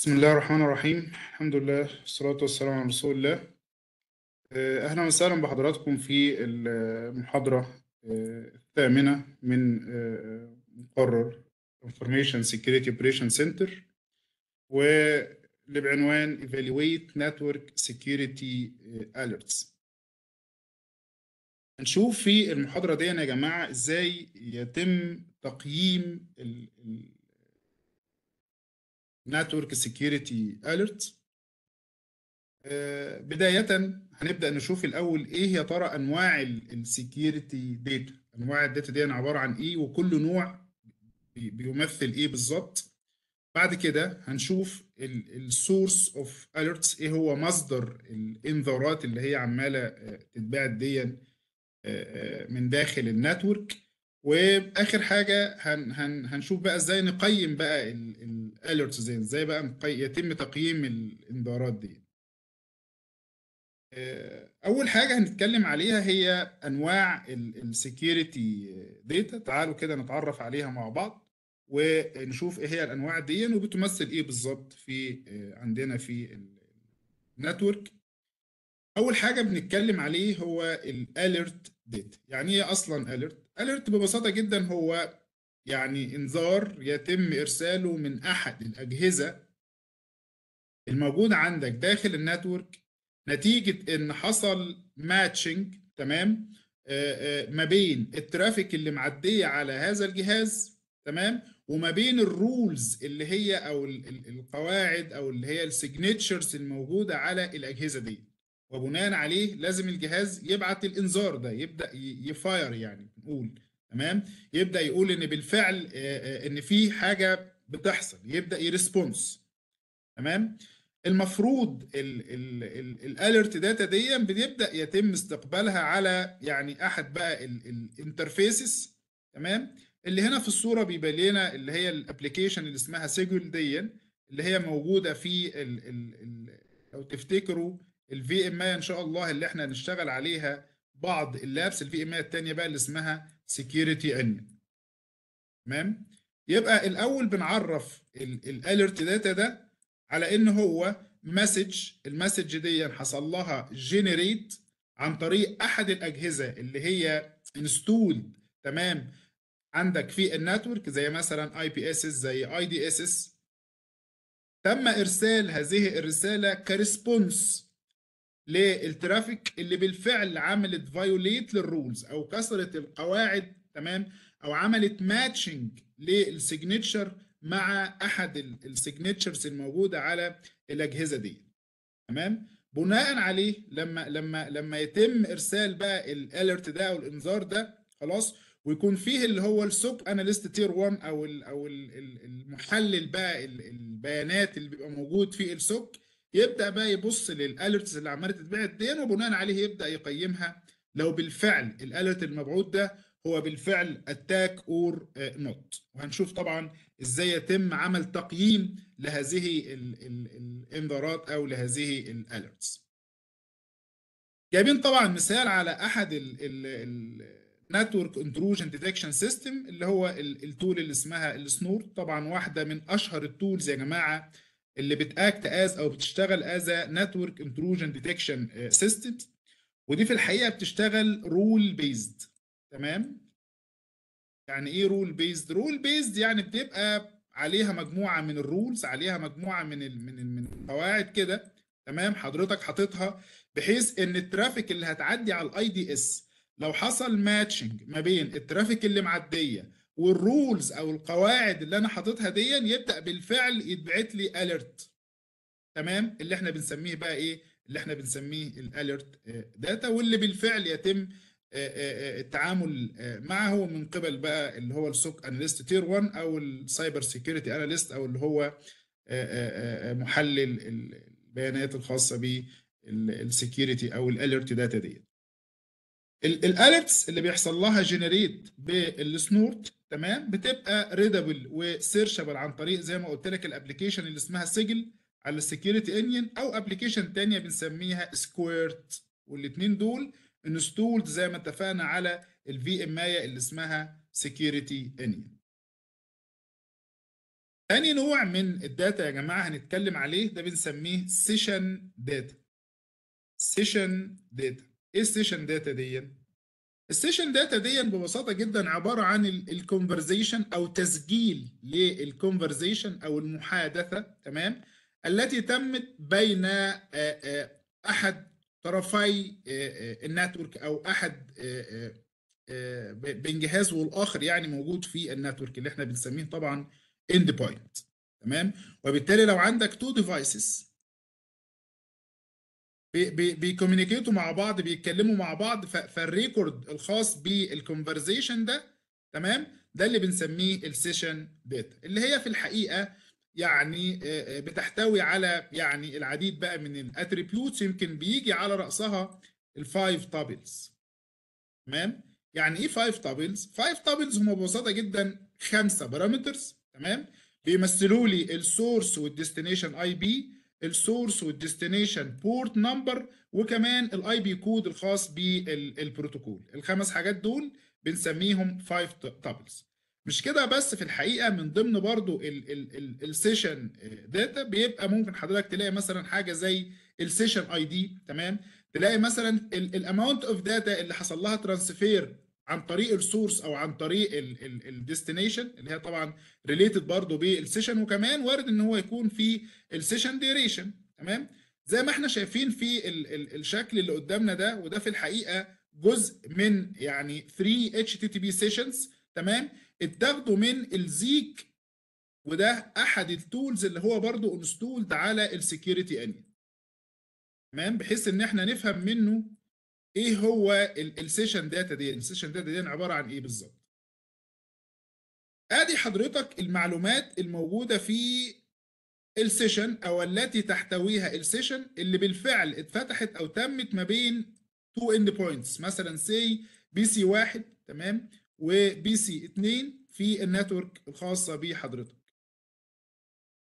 بسم الله الرحمن الرحيم الحمد لله والصلاة والسلام على رسول الله آه، أهلا وسهلا بحضراتكم في المحاضرة آه، الثامنة من آه، مقرر Information Security Operation Center واللي بعنوان Evaluate Network Security Alerts هنشوف في المحاضرة دي يا جماعة إزاي يتم تقييم نتورك سكيورتي اليرت بداية هنبدأ نشوف الأول إيه يا ترى أنواع السكيورتي داتا أنواع الداتا دي عبارة عن إيه وكل نوع بيمثل إيه بالظبط بعد كده هنشوف السورس اوف اليرتس ايه هو مصدر الانذارات اللي هي عماله آه، تتبعت دي آه، آه، من داخل النتورك واخر حاجه هن هن هنشوف بقى ازاي نقيم بقى الاليرتس دي ازاي بقى يتم تقييم الانذارات دي آه، اول حاجه هنتكلم عليها هي انواع السكيورتي داتا تعالوا كده نتعرف عليها مع بعض ونشوف ايه هي الانواع دي وبتمثل ايه بالظبط في آه، عندنا في النتورك اول حاجه بنتكلم عليه هو الاليرت داتا يعني ايه اصلا اليرت اليرت ببساطة جدا هو يعني إنذار يتم إرساله من أحد الأجهزة الموجودة عندك داخل النتورك نتيجة إن حصل ماتشنج تمام ما بين الترافيك اللي معدية على هذا الجهاز تمام وما بين الرولز اللي هي او القواعد او اللي هي السيجنتشرز الموجوده على الاجهزه دي وبناء عليه لازم الجهاز يبعت الانذار ده يبدا يفاير يعني نقول تمام يبدا يقول ان بالفعل ان في حاجه بتحصل يبدا يريسبونس تمام المفروض الاليرت داتا دي بيبدا يتم استقبالها على يعني احد بقى الانترفيسز تمام اللي هنا في الصوره بيبان لنا اللي هي الابلكيشن اللي اسمها سيجول دي اللي هي موجوده في الـ الـ الـ لو تفتكروا الفي ام اي ان شاء الله اللي احنا هنشتغل عليها بعض اللابس الفي ام اي الثانيه بقى اللي اسمها سكيورتي ان تمام يبقى الاول بنعرف الاليرت داتا ده على ان هو مسج المسج دي حصل لها جنريت عن طريق احد الاجهزه اللي هي انستولد تمام عندك في النتورك زي مثلا اي بي اس اس زي اي دي اس اس تم ارسال هذه الرساله كريسبونس للترافيك اللي بالفعل عملت فايوليت للرولز او كسرت القواعد تمام او عملت ماتشنج للسيجنتشر مع احد السيجنتشرز الموجوده على الاجهزه دي تمام بناء عليه لما لما لما يتم ارسال بقى الاليرت ده او الانذار ده خلاص ويكون فيه اللي هو السوك اناليست تير 1 او الـ او الـ المحلل بقى البيانات اللي بيبقى موجود في السوك يبدا بقى يبص للاليرتس اللي عماله تتبعت دي وبناء عليه يبدا يقيمها لو بالفعل الاليرت المبعوث ده هو بالفعل اتاك اور نوت وهنشوف طبعا ازاي يتم عمل تقييم لهذه الانذارات او لهذه الاليرتس جايبين طبعا مثال على احد النتورك انتروجن ديتكشن سيستم اللي هو التول اللي اسمها السنور طبعا واحده من اشهر التولز يا جماعه اللي بتاكت از او بتشتغل از نتورك انتروجن ديتكشن سيستمز ودي في الحقيقه بتشتغل رول بيزد تمام يعني ايه رول بيزد رول بيزد يعني بتبقى عليها مجموعه من الرولز عليها مجموعه من الـ من الـ من القواعد كده تمام حضرتك حاططها بحيث ان الترافيك اللي هتعدي على الاي دي اس لو حصل ماتشنج ما بين الترافيك اللي معديه والرولز او القواعد اللي انا حاططها دي يبدا بالفعل يتبعت لي اليرت تمام اللي احنا بنسميه بقى ايه اللي احنا بنسميه الاليرت آه، داتا واللي بالفعل يتم آه، آه، التعامل معه من قبل بقى اللي هو السوك اناليست تير 1 او السايبر سيكيورتي اناليست او اللي هو محلل البيانات الخاصه بالسكيورتي او الاليرت داتا ديت الاليرتس اللي بيحصل لها جنريت بالسنورت تمام بتبقى ريدابل وسيرشبل عن طريق زي ما قلت لك الابلكيشن اللي اسمها سجل على السكيورتي انيون او ابلكيشن ثانيه بنسميها سكويرت والاثنين دول انستولد زي ما اتفقنا على الفي ام اي اللي اسمها سكيورتي انيون تاني نوع من الداتا يا جماعه هنتكلم عليه ده بنسميه سيشن داتا سيشن داتا ايه السيشن داتا دي السيشن داتا دي ببساطه جدا عباره عن الكونفرزيشن او تسجيل للكونفرزيشن او المحادثه تمام التي تمت بين آه، آه، احد طرفي آه، النتورك او احد بين جهاز والاخر يعني موجود في النتورك اللي احنا بنسميه طبعا اند بوينت تمام وبالتالي لو عندك تو ديفايسز بي بي بيكومينيكيتوا مع بعض بيتكلموا مع بعض فالريكورد الخاص بالكونفرزيشن ده تمام ده اللي بنسميه السيشن داتا اللي هي في الحقيقه يعني بتحتوي على يعني العديد بقى من الاتريبيوتس يمكن بيجي على راسها الفايف تابلز تمام يعني ايه فايف تابلز فايف تابلز هم ببساطه جدا خمسه بارامترز تمام بيمثلوا لي السورس والديستنيشن اي بي السورس والديستنيشن بورت نمبر وكمان الاي بي كود الخاص بالبروتوكول الخمس حاجات دول بنسميهم 5 تابلز مش كده بس في الحقيقه من ضمن برضو السيشن داتا بيبقى ممكن حضرتك تلاقي مثلا حاجه زي السيشن اي دي تمام تلاقي مثلا الاماونت اوف داتا اللي حصل لها ترانسفير عن طريق السورس او عن طريق الديستنيشن اللي هي طبعا ريليتد برضه بالسيشن وكمان وارد ان هو يكون في السيشن ديوريشن تمام زي ما احنا شايفين في ال ال الشكل اللي قدامنا ده وده في الحقيقه جزء من يعني 3 اتش تي تي بي سيشنز تمام اتاخدوا من الزيك وده احد التولز اللي هو برضه انستولد على السكيورتي انجن تمام بحيث ان احنا نفهم منه ايه هو السيشن داتا دي السيشن داتا دي عباره عن ايه بالظبط ادي حضرتك المعلومات الموجوده في السيشن او التي تحتويها السيشن اللي بالفعل اتفتحت او تمت ما بين تو اند بوينتس مثلا سي بي سي واحد تمام وبي سي 2 في النتورك الخاصه بحضرتك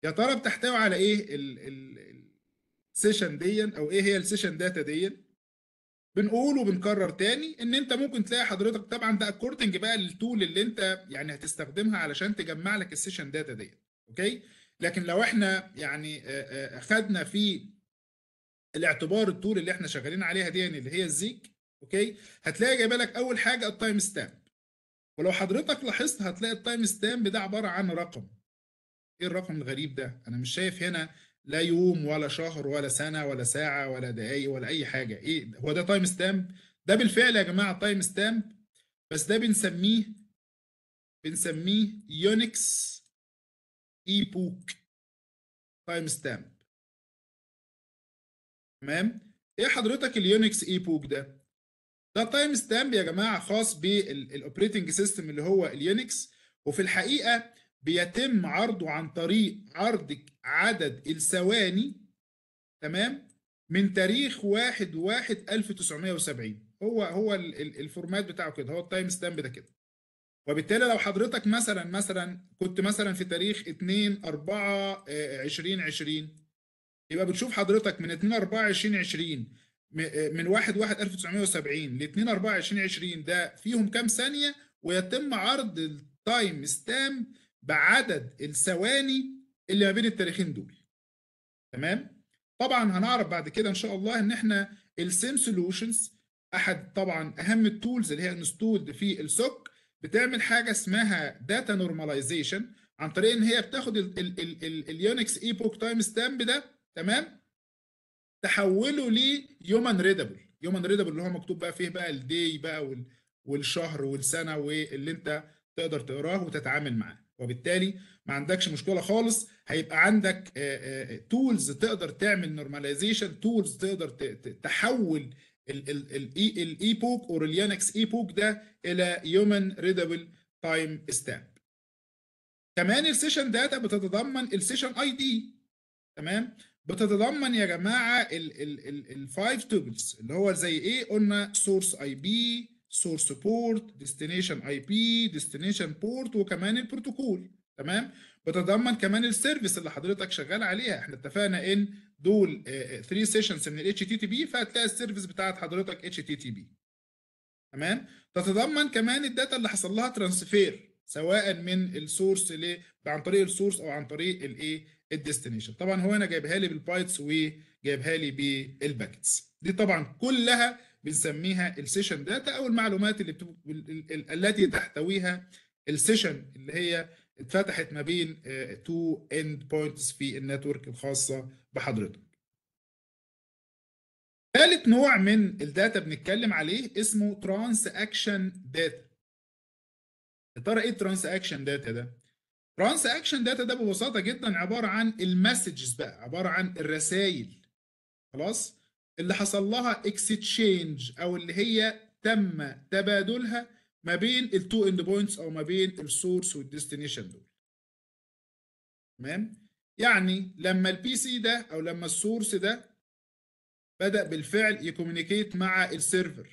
يا ترى بتحتوي على ايه السيشن دي او ايه هي السيشن داتا دي بنقول وبنكرر تاني ان انت ممكن تلاقي حضرتك طبعا ده اكوردنج بقى للتول اللي انت يعني هتستخدمها علشان تجمع لك السيشن داتا ديت اوكي لكن لو احنا يعني آه، آه، خدنا في الاعتبار التول اللي احنا شغالين عليها دي يعني اللي هي الزيك اوكي هتلاقي جايبه لك اول حاجه التايم ستامب ولو حضرتك لاحظت هتلاقي التايم ستامب ده عباره عن رقم ايه الرقم الغريب ده انا مش شايف هنا لا يوم ولا شهر ولا سنه ولا ساعه ولا دقايق ولا اي حاجه ايه هو ده تايم ستامب ده بالفعل يا جماعه تايم ستامب بس ده بنسميه بنسميه يونكس ايبوك تايم ستامب تمام ايه حضرتك اليونكس ايبوك ده ده تايم ستامب يا جماعه خاص بالاوبريتنج سيستم اللي هو اليونكس وفي الحقيقه بيتم عرضه عن طريق عرض عدد الثواني تمام من تاريخ 1 1 1970 هو هو الفورمات بتاعه كده هو التايم ستامب ده كده وبالتالي لو حضرتك مثلا مثلا كنت مثلا في تاريخ 2 4 2020 يبقى بتشوف حضرتك من 2 4 2020 من 1 1 1970 ل 2 4 2020 ده فيهم كام ثانيه ويتم عرض التايم ستامب بعدد الثواني اللي ما بين التاريخين دول تمام طبعا هنعرف بعد كده ان شاء الله ان احنا السيم سولوشنز احد طبعا اهم التولز اللي هي انستولد في السوك بتعمل حاجه اسمها داتا نورماليزيشن عن طريق ان هي بتاخد اليونكس ايبوك تايم ستامب ده تمام تحوله ليومن ريدبل يومن ريدبل اللي هو مكتوب بقى فيه بقى الدي بقى والشهر والسنه واللي انت تقدر تقراه وتتعامل معاه وبالتالي ما عندكش مشكله خالص هيبقى عندك تولز آه، آه، آه، تقدر تعمل نورماليزيشن تولز تقدر تحول الايبوك e، او اليانكس ايبوك ده الى هيومن ريدابل تايم ستامب كمان السيشن داتا بتتضمن السيشن اي دي تمام بتتضمن يا جماعه الفايف توبلز اللي هو زي ايه قلنا سورس اي بي سورس بورت ديستنيشن اي بي ديستنيشن بورت وكمان البروتوكول تمام بتتضمن كمان السيرفيس اللي حضرتك شغال عليها احنا اتفقنا ان دول 3 آه، سيشنز آه، من الاتش تي تي بي فهتلاقي السيرفيس بتاعت حضرتك اتش تي تي بي تمام تتضمن كمان الداتا اللي حصل لها ترانسفير سواء من السورس ل عن طريق السورس او عن طريق الايه الديستنيشن طبعا هو انا جايبها لي بالبايتس وجايبها لي بالباكتس دي طبعا كلها بنسميها السيشن داتا او المعلومات اللي بتب... التي تحتويها السيشن اللي هي اتفتحت ما بين تو اند بوينتس في النتورك الخاصه بحضرتك. ثالث نوع من الداتا بنتكلم عليه اسمه ترانس اكشن داتا. يا ترى ايه الترانس اكشن داتا ده؟ ترانس اكشن داتا ده ببساطه جدا عباره عن المسجز بقى عباره عن الرسائل خلاص اللي حصل لها اكستشينج او اللي هي تم تبادلها ما بين التو اند بوينتس او ما بين السورس والديستنيشن دول تمام يعني لما البي سي ده او لما السورس ده بدا بالفعل يكومينيكيت مع السيرفر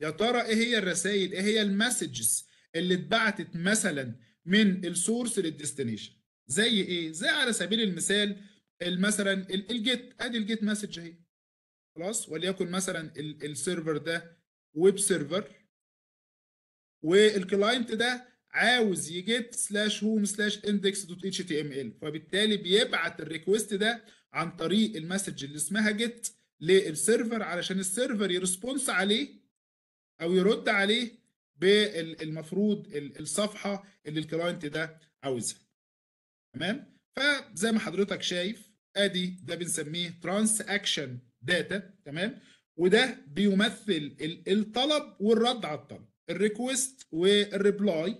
يا ترى ايه هي الرسائل ايه هي المسجز اللي اتبعتت مثلا من السورس للديستنيشن زي ايه زي على سبيل المثال مثلا الجيت ادي الجيت مسج اهي خلاص وليكن مثلا السيرفر ده ويب سيرفر والكلاينت ده عاوز يجيت سلاش هوم سلاش اندكس دوت اتش تي ام ال فبالتالي بيبعت الريكوست ده عن طريق المسج اللي اسمها جيت للسيرفر علشان السيرفر يرسبونس عليه او يرد عليه بالمفروض الصفحه اللي الكلاينت ده عاوزها تمام فزي ما حضرتك شايف ادي ده بنسميه ترانس اكشن داتا تمام وده بيمثل الطلب والرد على الطلب الريكوست والريبلاي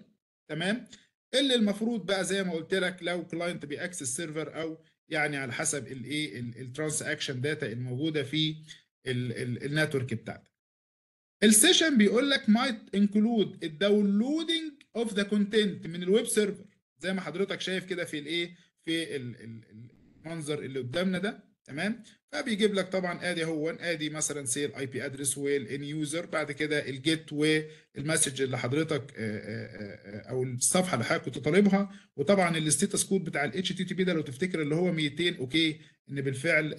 تمام اللي المفروض بقى زي ما قلت لك لو كلاينت بيأكسس سيرفر او يعني على حسب الايه الترانزاكشن داتا الموجوده في النتورك بتاعتك السيشن بيقول لك مايت انكلود الداونلودنج اوف ذا كونتنت من الويب سيرفر زي ما حضرتك شايف كده في الايه في المنظر اللي قدامنا ده تمام فبيجيب لك طبعا ادي هو ادي مثلا سي الاي بي ادرس والان يوزر بعد كده الجيت والمسج اللي حضرتك آه، آه، آه، او الصفحه اللي حضرتك كنت طالبها وطبعا الستيتس كود بتاع الاتش تي تي بي ده لو تفتكر اللي هو 200 اوكي ان بالفعل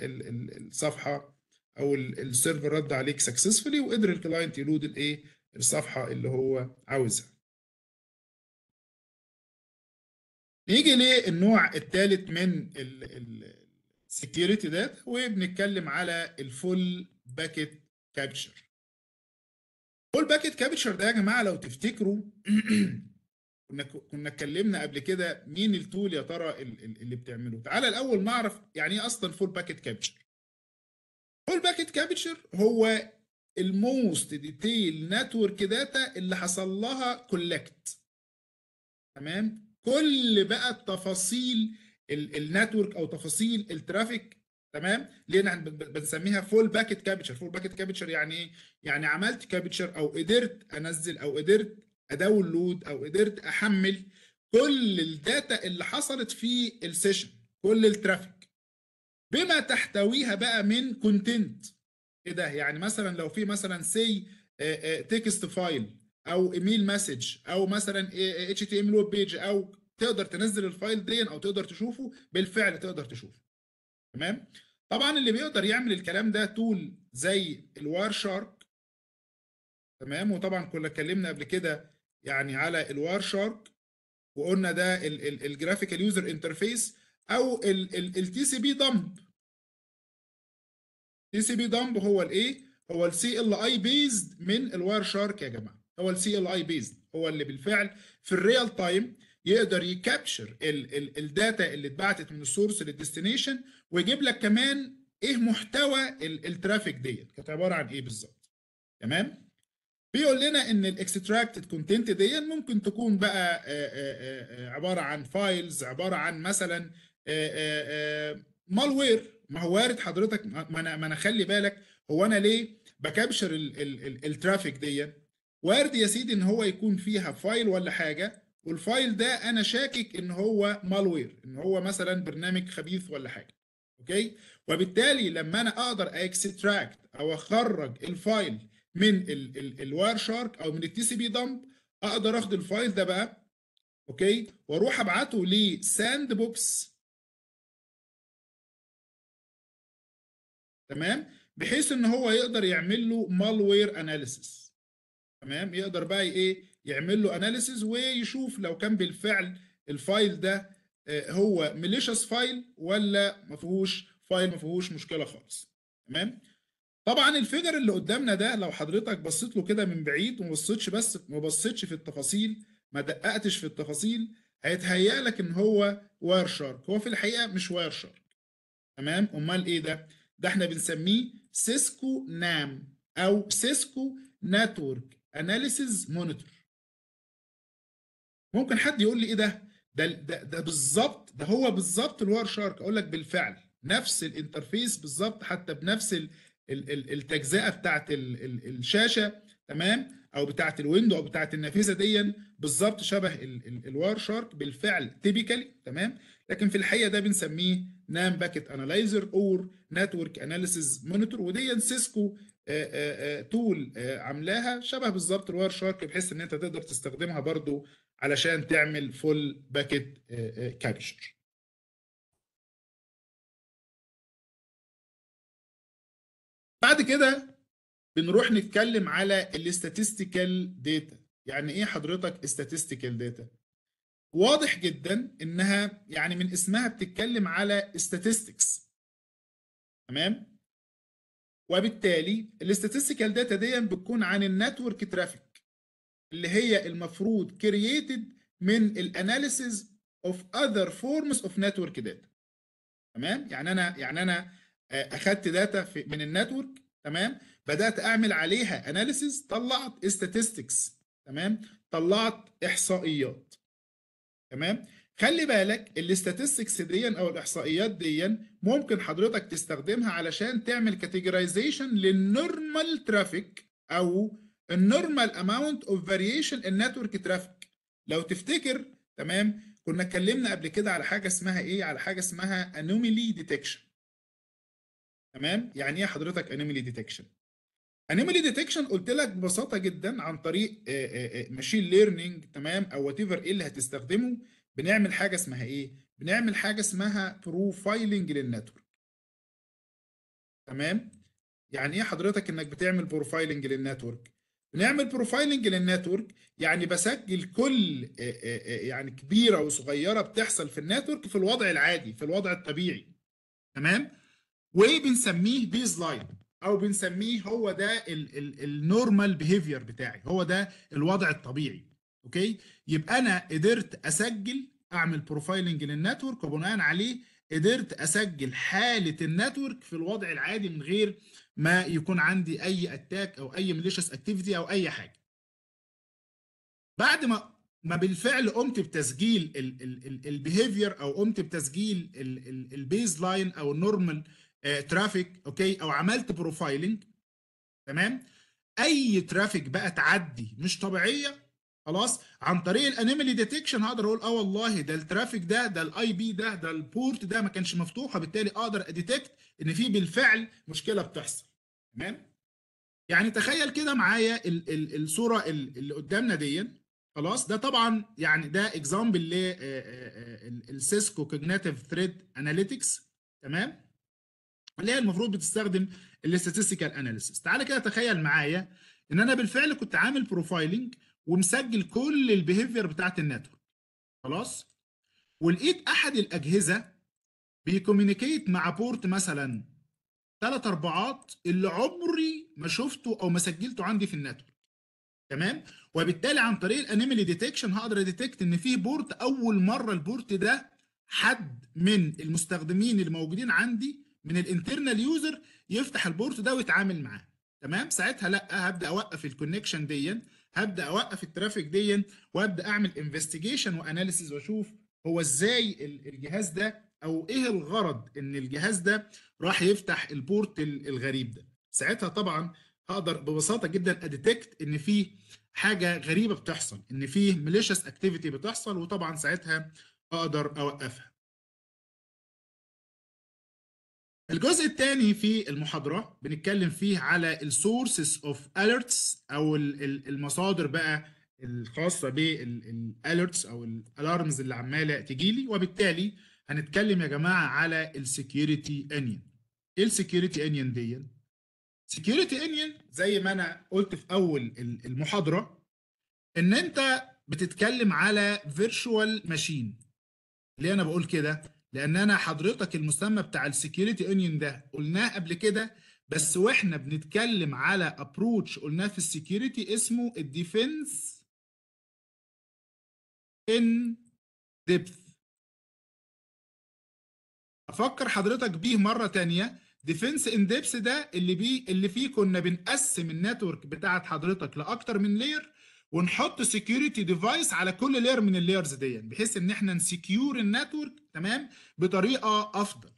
الصفحه او السيرفر رد عليك سكسسفولي وقدر الكلاينت يلود الايه الصفحه اللي هو عاوزها نيجي للنوع الثالث من ال ال سكيورتي داتا وبنتكلم على الفول باكيت كابتشر فول باكيت كابتشر ده يا جماعه لو تفتكروا كنا كنا اتكلمنا قبل كده مين التول يا ترى اللي بتعمله تعالى الاول نعرف يعني ايه اصلا فول باكيت كابتشر فول باكيت كابتشر هو الموست ديتيل نتورك داتا اللي حصل لها كولكت تمام كل بقى التفاصيل النتورك او تفاصيل الترافيك تمام ليه بنسميها فول باكت كابتشر فول باكت كابتشر يعني ايه يعني عملت كابتشر او قدرت انزل او قدرت اداونلود او قدرت احمل كل الداتا اللي حصلت في السيشن كل الترافيك بما تحتويها بقى من كونتنت ايه ده يعني مثلا لو في مثلا سي تكست فايل او ايميل مسج او مثلا اتش تي ام ويب بيج او تقدر تنزل الفايل دي او تقدر تشوفه بالفعل تقدر تشوفه تمام طبعا اللي بيقدر يعمل الكلام ده تول زي الواير شارك تمام وطبعا كنا اتكلمنا قبل كده يعني على الواير شارك وقلنا ده الجرافيكال يوزر انترفيس او التي سي بي دمب تي سي بي دمب هو الايه هو السي ال اي بيزد من الواير شارك يا جماعه هو السي ال اي بيزد هو اللي بالفعل في الريال تايم يقدر يكابتشر الداتا اللي اتبعتت من السورس للديستنيشن ويجيب لك كمان ايه محتوى الترافيك ديت كانت عباره عن ايه بالظبط تمام بيقول لنا ان الاكستراكتد كونتنت ديت ممكن تكون بقى آه، آه، آه، عباره عن فايلز عباره عن مثلا مالوير ما هو وارد حضرتك ما انا ما انا خلي بالك هو انا ليه بكابشر الترافيك ديت وارد يا سيدي ان هو يكون فيها فايل ولا حاجه والفايل ده انا شاكك ان هو مالوير ان هو مثلا برنامج خبيث ولا حاجه اوكي وبالتالي لما انا اقدر اكستراكت او اخرج الفايل من الواير شارك او من التي سي بي دمب اقدر اخد الفايل ده بقى اوكي واروح ابعته لساند بوكس تمام بحيث ان هو يقدر يعمل له مالوير اناليسيس تمام يقدر بقى ايه يعمل له اناليسز ويشوف لو كان بالفعل الفايل ده آه، هو ميليشيس فايل ولا ما فيهوش فايل ما فيهوش مشكله خالص تمام طبعا الفيجر اللي قدامنا ده لو حضرتك بصيت له كده من بعيد وما بصيتش بس ما بصيتش في التفاصيل ما دققتش في التفاصيل هيتهيأ لك ان هو واير شارك هو في الحقيقه مش واير شارك تمام امال ايه ده ده احنا بنسميه سيسكو نام او سيسكو نتورك اناليسيز مونيتور ممكن حد يقول لي ايه ده ده ده, ده بالظبط ده هو بالظبط الوار شارك اقول لك بالفعل نفس الانترفيس بالظبط حتى بنفس التجزئه بتاعه الشاشه تمام او بتاعه الويندو او بتاعه النافذه دي بالظبط شبه الوار شارك بالفعل تيبيكالي تمام لكن في الحقيقه ده بنسميه نام باكيت انالايزر اور نتورك اناليسيز مونيتور ودي سيسكو تول عاملاها شبه بالظبط الوار شارك بحيث ان انت تقدر تستخدمها برضو علشان تعمل فول باكت كابشر بعد كده بنروح نتكلم على الاستاتستيكال داتا يعني ايه حضرتك statistical داتا واضح جدا انها يعني من اسمها بتتكلم على statistics تمام وبالتالي الاستاتستيكال داتا دي بتكون عن النتورك ترافيك اللي هي المفروض created من الاناليسز اوف اذر فورمز اوف نتورك داتا تمام يعني انا يعني انا آه، اخدت داتا من النتورك تمام بدات اعمل عليها اناليسز طلعت statistics تمام طلعت احصائيات تمام خلي بالك الاستاتستكس دي او الاحصائيات دي ممكن حضرتك تستخدمها علشان تعمل كاتيجرايزيشن للنورمال ترافيك او النورمال اماونت اوف فاريشن نتورك ترافيك لو تفتكر تمام كنا اتكلمنا قبل كده على حاجه اسمها ايه على حاجه اسمها انوميلي ديتكشن تمام يعني ايه حضرتك انوميلي ديتكشن انوميلي ديتكشن قلت لك ببساطه جدا عن طريق ماشين ليرنينج تمام او وات ايفر ايه اللي هتستخدمه بنعمل حاجه اسمها ايه؟ بنعمل حاجه اسمها بروفايلنج للنتورك. تمام؟ يعني ايه حضرتك انك بتعمل بروفايلنج للنتورك؟ بنعمل بروفايلنج للنتورك يعني بسجل كل يعني كبيره وصغيره بتحصل في النتورك في الوضع العادي في الوضع الطبيعي تمام وبنسميه بيز لاين او بنسميه هو ده النورمال بيهيفير بتاعي هو ده الوضع الطبيعي اوكي يبقى انا قدرت اسجل اعمل بروفايلنج للنتورك وبناء عليه قدرت اسجل حاله النتورك في الوضع العادي من غير ما يكون عندي اي اتاك او اي مليشس اكتيفيتي او اي حاجه بعد ما ما بالفعل قمت بتسجيل البيهيفير او قمت بتسجيل البيز لاين او النورمال آه، ترافيك اوكي او عملت بروفايلنج تمام اي ترافيك بقى تعدي مش طبيعيه خلاص عن طريق الانيمالي ديتكشن هقدر اقول اه والله ده الترافيك ده ده الاي بي ده ده البورت ده ما كانش مفتوح وبالتالي اقدر اديتكت ان في بالفعل مشكله بتحصل تمام يعني تخيل كده معايا ال ال الصوره اللي قدامنا دي خلاص ده طبعا يعني ده اكزامبل للسيسكو كوجنيتيف ثريد اناليتكس تمام اللي هي المفروض بتستخدم الاستاتستيكال اناليسيس تعالى كده تخيل معايا ان انا بالفعل كنت عامل بروفايلنج ومسجل كل البيهيفير بتاعت النتورك خلاص ولقيت احد الاجهزه بيكوميونيكيت مع بورت مثلا ثلاث اربعات اللي عمري ما شفته او ما سجلته عندي في النتورك تمام وبالتالي عن طريق الانيمالي ديتكشن هقدر اديتكت ان في بورت اول مره البورت ده حد من المستخدمين اللي موجودين عندي من الانترنال يوزر يفتح البورت ده ويتعامل معاه تمام ساعتها لا هبدا اوقف الكونكشن ديت هبدا اوقف الترافيك دي وابدا اعمل انفستيجيشن واناليسيز واشوف هو ازاي الجهاز ده او ايه الغرض ان الجهاز ده راح يفتح البورت الغريب ده ساعتها طبعا هقدر ببساطه جدا اديتكت ان في حاجه غريبه بتحصل ان في ميليشيس اكتيفيتي بتحصل وطبعا ساعتها اقدر اوقفها الجزء الثاني في المحاضرة بنتكلم فيه على السورسز اوف alerts او المصادر بقى الخاصة بالالرتس او الالارمز اللي عمالة تجيلي وبالتالي هنتكلم يا جماعة على السكيورتي انيون ايه السكيورتي انيون دي؟ سكيورتي انيون زي ما انا قلت في اول المحاضرة ان انت بتتكلم على فيرتشوال ماشين ليه انا بقول كده؟ لان انا حضرتك المسمى بتاع السكيورتي اونيون ده قلناه قبل كده بس واحنا بنتكلم على ابروتش قلناه في السكيورتي اسمه الديفنس ان ديبث افكر حضرتك بيه مره تانية ديفنس ان ديبث ده اللي بيه اللي فيه كنا بنقسم النتورك بتاعت حضرتك لاكتر من لير ونحط سكيورتي ديفايس على كل لير من اللايرز دي بحيث ان احنا نسكيور النتورك تمام بطريقه افضل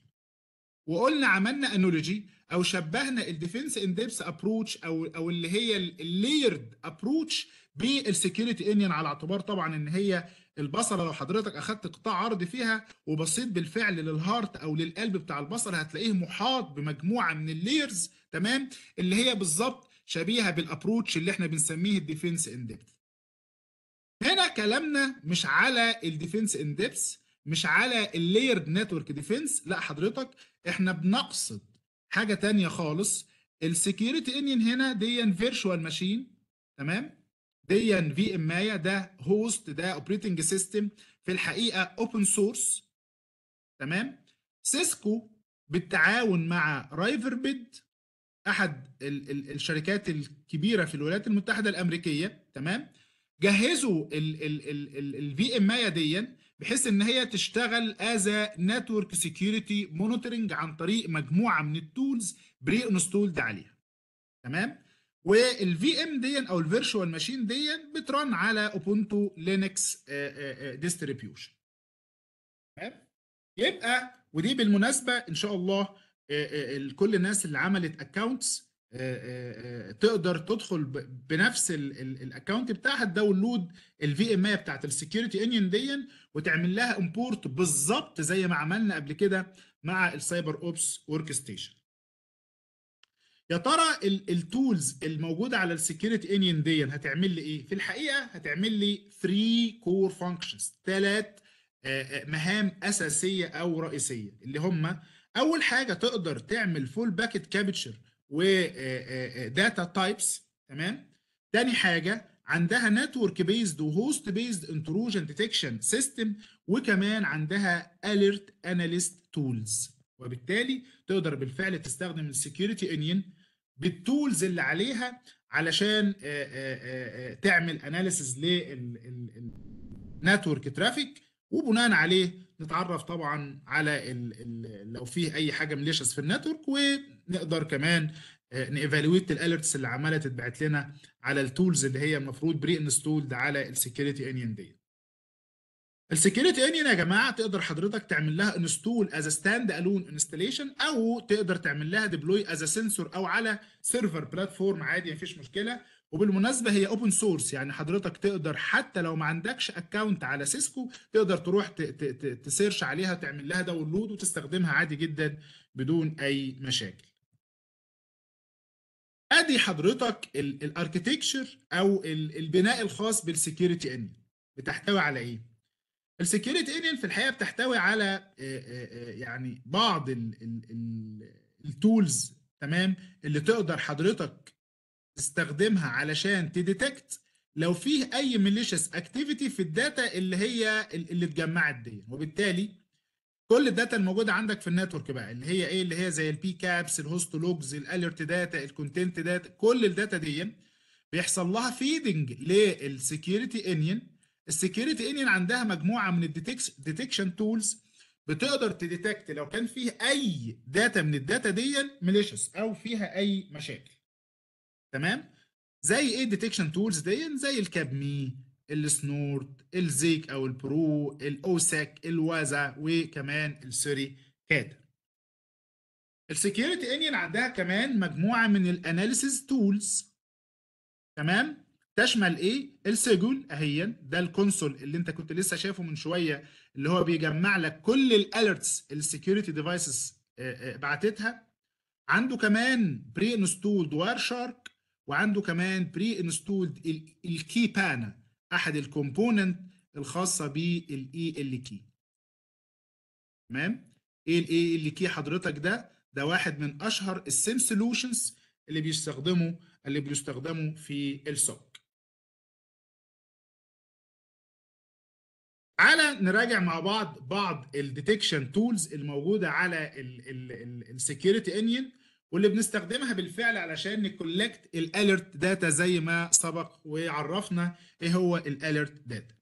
وقلنا عملنا انولوجي او شبهنا الديفنس ان ديبس ابروتش او او اللي هي اللييرد ابروتش بالسكيورتي انين على اعتبار طبعا ان هي البصله لو حضرتك اخذت قطاع عرض فيها وبصيت بالفعل للهارت او للقلب بتاع البصله هتلاقيه محاط بمجموعه من اللييرز تمام اللي هي بالظبط شبيهه بالابروتش اللي احنا بنسميه الديفنس اندبث هنا كلامنا مش على الديفنس اندبث مش على اللايرد نتورك ديفنس لا حضرتك احنا بنقصد حاجه تانية خالص السكيورتي انين هنا دي فيرتشوال ماشين تمام دي في ام اي ده هوست ده اوبريتنج سيستم في الحقيقه اوبن سورس تمام سيسكو بالتعاون مع رايفر بيد احد الشركات الكبيره في الولايات المتحده الامريكيه تمام جهزوا الفي ام اي دي بحيث ان هي تشتغل از نتورك سكيورتي مونيتورنج عن طريق مجموعه من التولز بري انستولد عليها تمام والفي ام دي او الفيرشوال ماشين دي بترن على اوبونتو لينكس ديستريبيوشن تمام يبقى ودي بالمناسبه ان شاء الله آه، آه، كل الناس اللي عملت اكونتس آه، تقدر تدخل بنفس الاكونت بتاعها تداونلود الفي ام اي بتاعت السكيورتي انيون دي وتعمل لها امبورت بالظبط زي ما عملنا قبل كده مع السايبر اوبس ورك ستيشن يا ترى التولز الموجوده على السكيورتي انيون دي هتعمل لي ايه في الحقيقه هتعمل لي 3 كور فانكشنز ثلاث مهام اساسيه او رئيسيه اللي هم اول حاجه تقدر تعمل فول باكت كابتشر وداتا تايبس تمام تاني حاجه عندها نتورك بيزد وهوست بيزد انتروجن ديتكشن سيستم وكمان عندها اليرت اناليست تولز وبالتالي تقدر بالفعل تستخدم السكيورتي انين بالتولز اللي عليها علشان آه، آه، آه، تعمل اناليسز للنتورك ترافيك وبناء عليه نتعرف طبعا على الـ الـ لو فيه اي حاجه مليشس في النتورك ونقدر كمان آه، نيفالويت الاليرتس اللي عماله تتبعت لنا على التولز اللي هي المفروض بري انستولد على السكيورتي انيون دي السكيورتي انيون يا جماعه تقدر حضرتك تعمل لها انستول از ستاند الون انستليشن او تقدر تعمل لها ديبلوي از سنسور او على سيرفر بلاتفورم عادي مفيش مشكله وبالمناسبه هي اوبن سورس يعني حضرتك تقدر حتى لو ما عندكش اكونت على سيسكو تقدر تروح تسيرش عليها تعمل لها داونلود وتستخدمها عادي جدا بدون اي مشاكل ادي حضرتك الاركتكتشر او البناء الخاص بالسكيورتي ان بتحتوي على ايه السكيورتي ان في الحقيقه بتحتوي على يعني بعض التولز تمام اللي تقدر حضرتك تستخدمها علشان تديتكت لو فيه اي ميليشيس اكتيفيتي في الداتا اللي هي اللي اتجمعت دي وبالتالي كل الداتا الموجوده عندك في النتورك بقى اللي هي ايه اللي هي زي البي كابس الهوست لوجز الاليرت داتا الكونتنت داتا كل الداتا دي بيحصل لها فيدنج للسكيورتي انين السكيورتي انين عندها مجموعه من الديتكشن تولز بتقدر تديتكت لو كان فيه اي داتا من الداتا دي ماليشس او فيها اي مشاكل تمام زي ايه الديتكشن تولز دي زي الكابمي السنورت الزيك او البرو الاوساك الوازا وكمان السوري كاتا السكيورتي انين عندها كمان مجموعه من الاناليسيز تولز تمام تشمل ايه السجون اهيا ده الكونسول اللي انت كنت لسه شايفه من شويه اللي هو بيجمع لك كل الاليرتس السكيورتي ديفايسز بعتتها عنده كمان بري انستولد وير شارك وعنده كمان بري انستولد الكي بانا احد الكومبوننت الخاصه بالاي ال كي تمام ايه الاي ال كي حضرتك ده ده واحد من اشهر السيم سولوشنز اللي بيستخدموا اللي بيستخدموا في السوك على نراجع مع بعض بعض الديتكشن تولز الموجوده على السكيورتي انجن واللي بنستخدمها بالفعل علشان نكولكت الاليرت داتا زي ما سبق وعرفنا ايه هو الاليرت داتا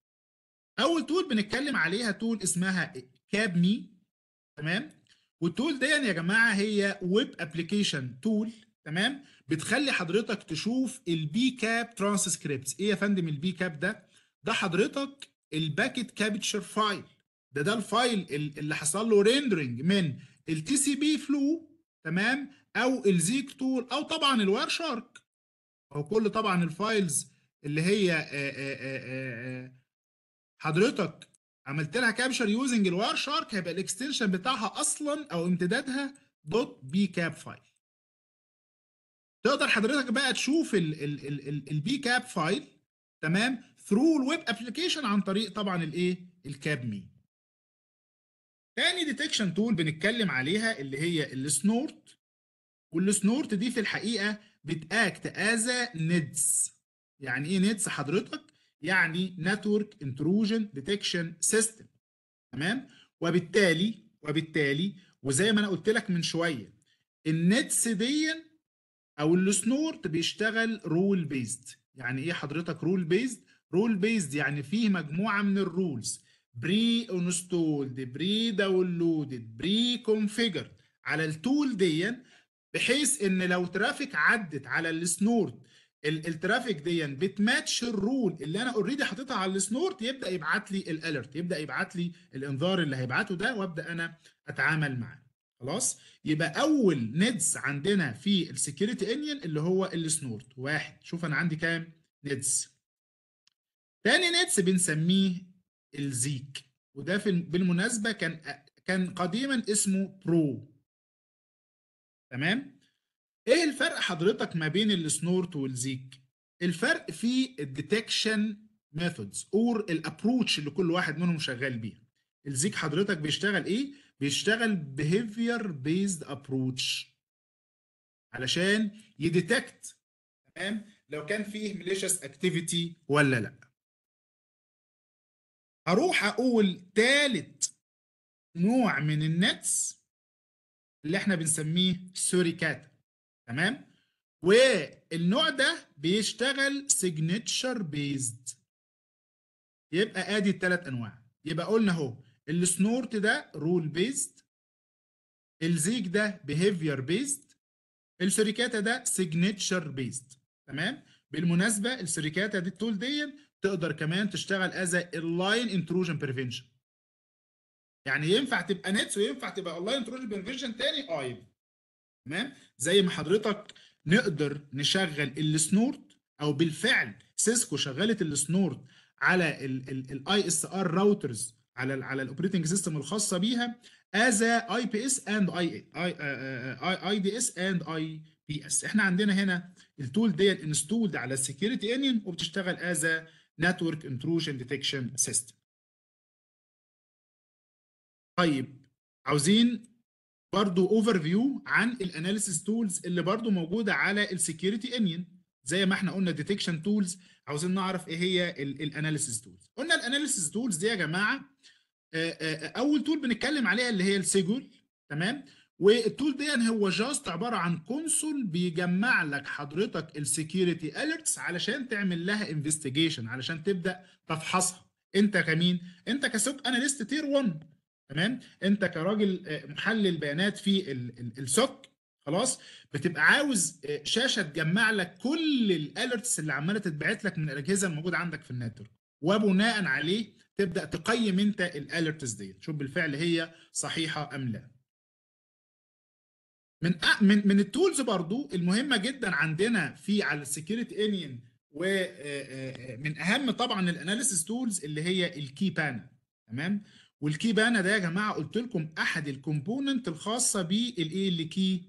اول تول بنتكلم عليها تول اسمها كاب مي تمام والتول دي يا جماعه هي ويب ابلكيشن تول تمام بتخلي حضرتك تشوف البي كاب ترانسكريبتس ايه يا فندم البي كاب ده ده حضرتك الباكت كابتشر فايل ده ده الفايل اللي حصل له ريندرنج من التي سي بي فلو تمام او الزيك تول او طبعا الواير شارك او كل طبعا الفايلز اللي هي حضرتك عملت لها كابشر يوزنج الواير شارك هيبقى الاكستنشن بتاعها اصلا او امتدادها دوت بي كاب فايل تقدر حضرتك بقى تشوف البي كاب فايل تمام ثرو الويب ابلكيشن عن طريق طبعا الايه الكاب مي تاني ديتكشن تول بنتكلم عليها اللي هي السنورت والسنورت دي في الحقيقه بتاكت از نيدز يعني ايه نيدز حضرتك يعني نتورك انتروجن ديتكشن سيستم تمام وبالتالي وبالتالي وزي ما انا قلت لك من شويه النتس دي او السنورت بيشتغل رول بيزد يعني ايه حضرتك رول بيزد رول بيزد يعني فيه مجموعه من الرولز بري انستولد بري داونلودد بري كونفيجرد على التول دي بحيث ان لو ترافيك عدت على السنورت الترافيك دي بتماتش الرول اللي انا اوريدي حاططها على السنورت يبدا يبعت لي الاليرت يبدا يبعت لي الانذار اللي هيبعته ده وابدا انا اتعامل معاه خلاص يبقى اول نيدز عندنا في السكيورتي انيون اللي هو السنورت واحد شوف انا عندي كام نيدز تاني نيدز بنسميه الزيك وده في بالمناسبه كان كان قديما اسمه برو تمام ايه الفرق حضرتك ما بين السنورت والزيك الفرق في الديتكشن ميثودز اور الابروتش اللي كل واحد منهم شغال بيها الزيك حضرتك بيشتغل ايه بيشتغل بيهيفير بيزد ابروتش علشان يديتكت تمام لو كان فيه ميليشيس اكتيفيتي ولا لا هروح اقول ثالث نوع من النتس اللي احنا بنسميه سوريكاتا تمام والنوع ده بيشتغل سيجنتشر بيزد يبقى ادي الثلاث انواع يبقى قلنا اهو السنورت ده رول بيزد الزيج ده بيهيفير بيزد السوريكاتا ده سيجنتشر بيزد تمام بالمناسبه السوريكاتا دي التول دي تقدر كمان تشتغل از اللاين انتروجن بريفنشن يعني ينفع تبقى نتس وينفع تبقى اونلاين تروح بريفيجن تاني ايب آه، تمام زي ما حضرتك نقدر نشغل السنورت او بالفعل سيسكو شغلت السنورت على الاي اس ار راوترز على الـ على الاوبريتنج سيستم الخاصه بيها از اي بي اس اند اي اي دي اس اند اي بي اس احنا عندنا هنا التول دي انستولد على السكيورتي انين وبتشتغل از نتورك انتروجن ديتكشن سيستم طيب عاوزين برضو اوفر فيو عن الاناليسيس تولز اللي برضو موجوده على السكيورتي انيون زي ما احنا قلنا ديتكشن تولز عاوزين نعرف ايه هي الاناليسيس تولز قلنا الاناليسيس تولز دي يا جماعه اول تول بنتكلم عليها اللي هي السيجول تمام والتول دي هو جاست عباره عن كونسول بيجمع لك حضرتك السكيورتي اليرتس علشان تعمل لها انفستيجيشن علشان تبدا تفحصها انت كمين انت كسوك اناليست تير 1 تمام انت كراجل آه، محلل بيانات في السوك خلاص بتبقى عاوز آه، شاشه تجمع لك كل الاليرتس اللي عماله تتبعت لك من الاجهزه الموجوده عندك في النتورك وبناء عليه تبدا تقيم انت الاليرتس ديت شوف بالفعل هي صحيحه ام لا من من من التولز برضو المهمه جدا عندنا في على السكيورتي انين ومن اهم طبعا الاناليسيس تولز اللي هي الكي بانل تمام والكي بانا ده يا جماعه قلت لكم احد الكومبوننت الخاصه بالايه اللي كي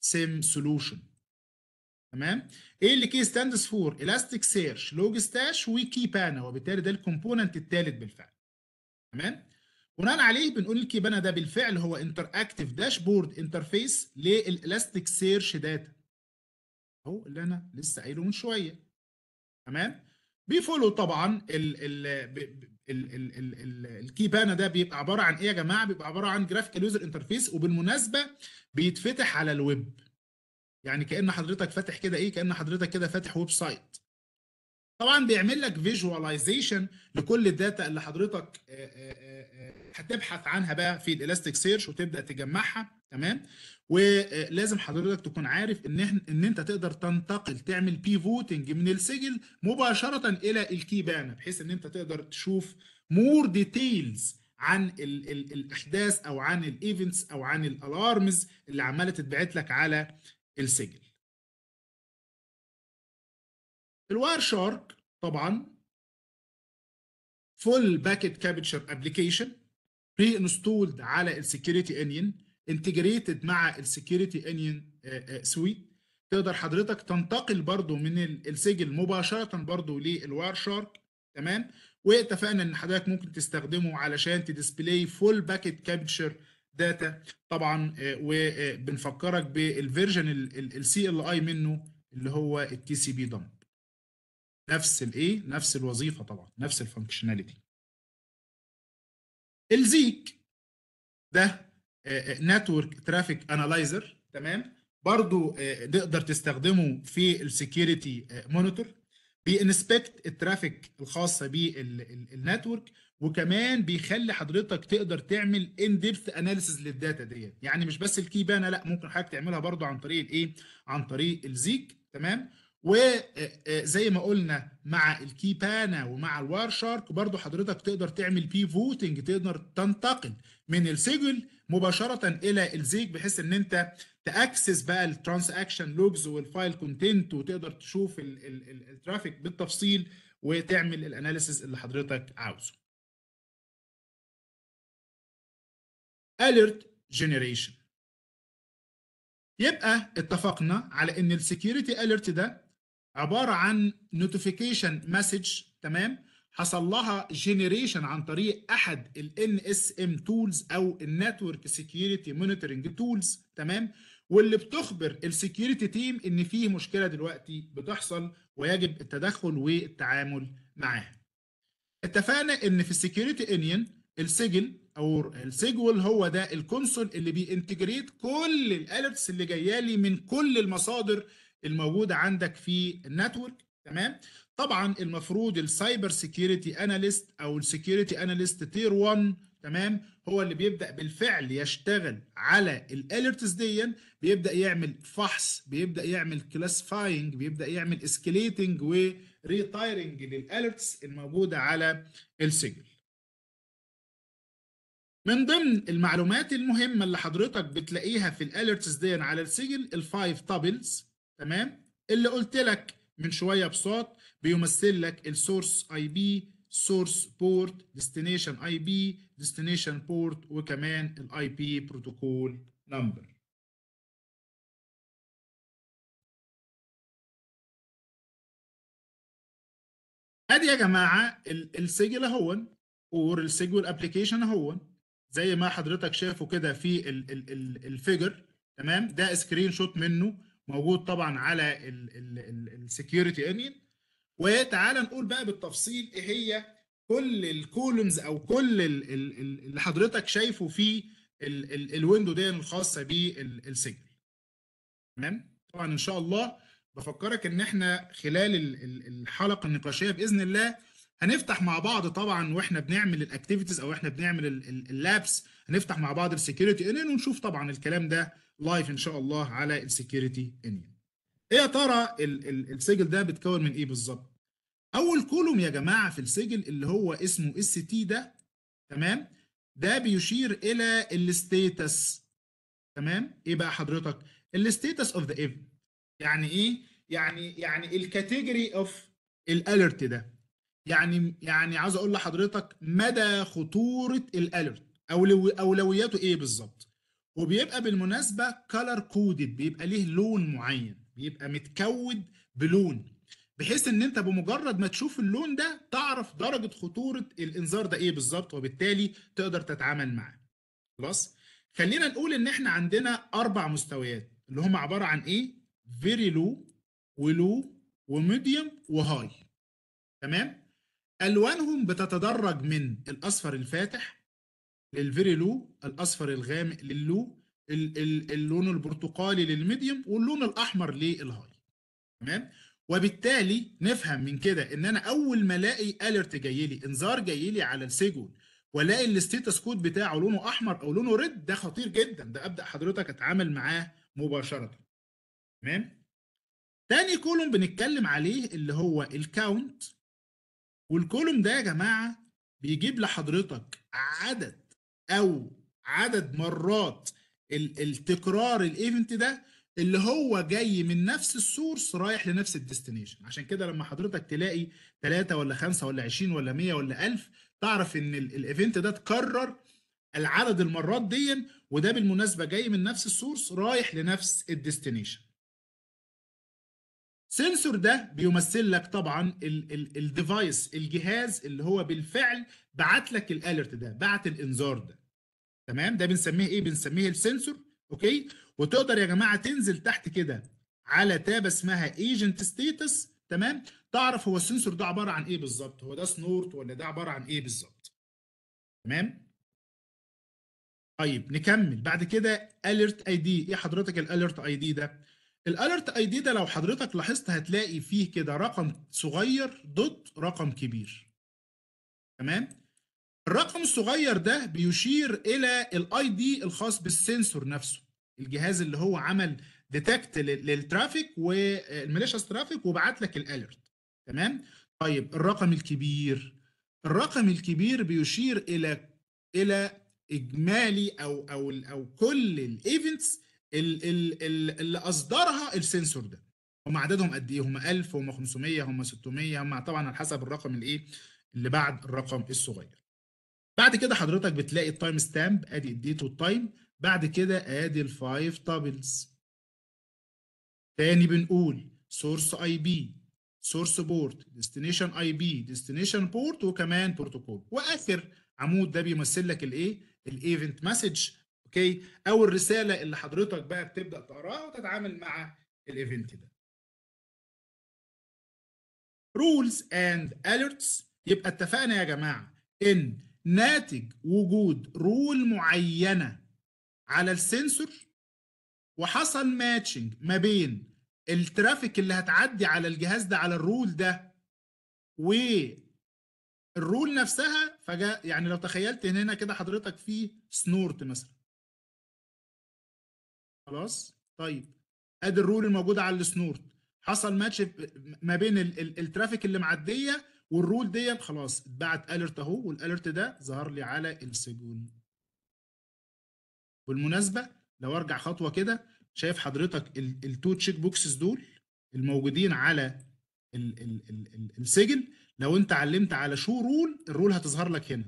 سيم سولوشن تمام ايه اللي كي ستاندز فور الاستيك سيرش لوج ستاش وكي بانا وبالتالي ده الكومبوننت الثالث بالفعل تمام بناء عليه بنقول الكي بانا ده بالفعل هو انتر اكتف داشبورد انترفيس للالاستيك سيرش داتا اهو اللي انا لسه قايله من شويه تمام بيفولو طبعا ال ال الكي بانا ده بيبقى عباره عن ايه يا جماعه بيبقى عباره عن جرافيكال يوزر انترفيس وبالمناسبه بيتفتح على الويب يعني كان حضرتك فاتح كده ايه كان حضرتك كده فاتح ويب سايت طبعا بيعمل لك فيجواليزيشن لكل الداتا اللي حضرتك آه، آه، آه، هتبحث عنها بقى في الالاستيك سيرش وتبدا تجمعها تمام ولازم حضرتك تكون عارف ان ان انت تقدر تنتقل تعمل بيفوتنج من السجل مباشره الى الكيبانه بحيث ان انت تقدر تشوف مور ديتيلز عن الـ الـ الاحداث او عن الايفنتس او عن الالارمز اللي عماله تتبعت لك على السجل الواير شارك طبعا فول باكيت كابتشر ابلكيشن بري انستولد على السكيورتي انين انتجريتد مع السكيورتي انيون سويت تقدر حضرتك تنتقل برضو من السجل مباشره برضو للواير شارك تمام واتفقنا ان حضرتك ممكن تستخدمه علشان تديسبلاي فول باكيت كابتشر داتا طبعا آه، وبنفكرك آه، بالفيرجن السي ال اي منه اللي هو التي سي بي دمب نفس الايه نفس الوظيفه طبعا نفس الفانكشناليتي الزيك ده نتورك ترافيك انالايزر تمام برضو آه، تقدر تستخدمه في السكيورتي مونيتور بينسبكت الترافيك الخاصه بالنتورك وكمان بيخلي حضرتك تقدر تعمل ان ديبث اناليسز للداتا ديت يعني مش بس الكي بانا لا ممكن حضرتك تعملها برضو عن طريق الايه عن طريق الزيك تمام وزي آه، آه، ما قلنا مع الكي بانا ومع الوار شارك برضو حضرتك تقدر تعمل بي فوتنج تقدر تنتقل من السيجل مباشره الى الزيك بحيث ان انت تاكسس بقى الترانزاكشن لوجز والفايل كونتنت وتقدر تشوف الترافيك بالتفصيل وتعمل الاناليسز اللي حضرتك عاوزه. alert generation يبقى اتفقنا على ان السكيورتي اليرت ده عباره عن نوتيفيكيشن مسج تمام حصل لها جينيريشن عن طريق احد ال NSM تولز او النتورك سكيورتي مونيتورنج تولز تمام واللي بتخبر السكيورتي تيم ان في مشكله دلوقتي بتحصل ويجب التدخل والتعامل معاها. اتفقنا ان في السكيورتي انيون السجل او السيجوال هو ده الكونسول اللي بينتجريت كل الالرتس اللي جايه لي من كل المصادر الموجوده عندك في النتورك تمام طبعا المفروض السايبر سيكيورتي اناليست او السيكيورتي اناليست تير 1 تمام هو اللي بيبدا بالفعل يشتغل على الاليرتس دي بيبدا يعمل فحص بيبدا يعمل كلاسفاينج بيبدا يعمل اسكليتنج وريتايرنج للاليرتس الموجوده على السجل من ضمن المعلومات المهمه اللي حضرتك بتلاقيها في الاليرتس دي على السجل الفايف تابلز تمام اللي قلت لك من شويه بصوت بيمثل لك السورس اي بي سورس بورت ديستنيشن اي بي ديستنيشن بورت وكمان الاي بي بروتوكول نمبر ادي يا جماعه السجل اهون اور السجل ابلكيشن اهون زي ما حضرتك شافه كده في الفيجر تمام ده سكرين شوت منه موجود طبعا على السكيورتي انين وتعالى نقول بقى بالتفصيل ايه هي كل الكولمز او كل اللي حضرتك شايفه في الويندو دي الخاصه بالسجل تمام طبعا ان شاء الله بفكرك ان احنا خلال الحلقه النقاشيه باذن الله هنفتح مع بعض طبعا واحنا بنعمل الاكتيفيتيز او احنا بنعمل اللابس هنفتح مع بعض السكيورتي انين ونشوف طبعا الكلام ده لايف ان شاء الله على السكيورتي انين ايه يا ترى السجل ده بيتكون من ايه بالظبط اول كولوم يا جماعه في السجل اللي هو اسمه اس تي ده تمام ده بيشير الى الستيتس تمام ايه بقى حضرتك الستيتس اوف ذا ايفنت يعني ايه يعني يعني الكاتيجوري اوف الاليرت ده يعني يعني عاوز اقول لحضرتك مدى خطوره الاليرت او اولوياته ايه بالظبط وبيبقى بالمناسبه كولر كودد بيبقى ليه لون معين بيبقى متكود بلون بحيث ان انت بمجرد ما تشوف اللون ده تعرف درجه خطوره الانذار ده ايه بالظبط وبالتالي تقدر تتعامل معاه خلاص خلينا نقول ان احنا عندنا اربع مستويات اللي هم عباره عن ايه فيري لو ولو وميديوم وهاي تمام الوانهم بتتدرج من الاصفر الفاتح للفيري لو الاصفر الغامق للو اللون البرتقالي للميديوم واللون الاحمر للهاي تمام وبالتالي نفهم من كده ان انا اول ما الاقي اليرت جاي لي انذار جاي لي على السجن والاقي الاستيتس كود بتاعه لونه احمر او لونه ريد ده خطير جدا ده ابدا حضرتك اتعامل معاه مباشره تمام تاني كولوم بنتكلم عليه اللي هو الكاونت والكولوم ده يا جماعه بيجيب لحضرتك عدد او عدد مرات التكرار الايفنت ده اللي هو جاي من نفس السورس رايح لنفس الديستنيشن عشان كده لما حضرتك تلاقي 3 ولا 5 ولا 20 ولا 100 ولا 1000 تعرف ان الايفنت ده اتكرر العدد المرات دي وده بالمناسبه جاي من نفس السورس رايح لنفس الديستنيشن سنسور ده بيمثل لك طبعا الديفايس الجهاز اللي هو بالفعل بعت لك الاليرت ده بعت الانذار ده تمام ده بنسميه ايه بنسميه السنسور اوكي وتقدر يا جماعه تنزل تحت كده على تاب اسمها ايجنت ستيتس تمام تعرف هو السنسور ده عباره عن ايه بالظبط هو ده سنورت ولا ده عباره عن ايه بالظبط تمام طيب نكمل بعد كده اليرت اي دي ايه حضرتك الاليرت اي دي ده الاليرت اي دي ده لو حضرتك لاحظت هتلاقي فيه كده رقم صغير ضد رقم كبير تمام الرقم الصغير ده بيشير الى الاي دي الخاص بالسنسور نفسه الجهاز اللي هو عمل ديتكت للترافيك والماليشيس ترافيك وبعت لك الاليرت تمام طيب الرقم الكبير الرقم الكبير بيشير الى الى اجمالي او او او كل الايفنتس اللي اصدرها السنسور ده هم عددهم قد ايه هم 1000 هم 500 هم 600 هم طبعا على حسب الرقم الايه اللي بعد الرقم الصغير بعد كده حضرتك بتلاقي التايم ستامب ادي الديت والتايم بعد كده ادي الفايف تابلز تاني بنقول سورس اي بي سورس بورت ديستنيشن اي بي ديستنيشن بورت وكمان بروتوكول واخر عمود ده بيمثل لك الايه الايفنت مسج اوكي او الرساله اللي حضرتك بقى بتبدا تقراها وتتعامل مع الايفنت ده رولز اند alerts يبقى اتفقنا يا جماعه ان ناتج وجود رول معينه على السنسور وحصل ماتشنج ما بين الترافيك اللي هتعدي على الجهاز ده على الرول ده و الرول نفسها فجاء يعني لو تخيلت ان هنا كده حضرتك في سنورت مثلا خلاص طيب ادي الرول الموجوده على السنورت حصل ماتش ما بين الترافيك اللي معديه والرول ديت خلاص اتبعت اليرت اهو والاليرت ده ظهر لي على السجون بالمناسبه لو ارجع خطوه كده شايف حضرتك التو تشيك بوكسز دول الموجودين على الـ الـ الـ السجل لو انت علمت على شو رول الرول هتظهر لك هنا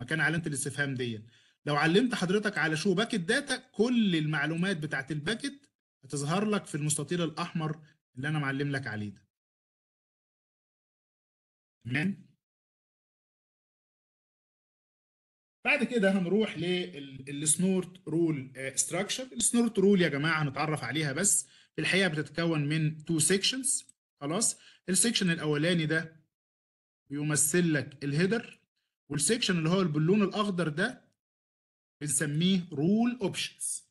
مكان علامه الاستفهام دي لو علمت حضرتك على شو باكت داتا كل المعلومات بتاعت الباكت هتظهر لك في المستطيل الاحمر اللي انا معلم لك عليه ده تمام بعد كده هنروح للسنورت رول ستراكشر آه، السنورت رول يا جماعه هنتعرف عليها بس في الحقيقه بتتكون من تو سيكشنز خلاص السيكشن الاولاني ده بيمثل لك الهيدر والسيكشن اللي هو باللون الاخضر ده بنسميه رول اوبشنز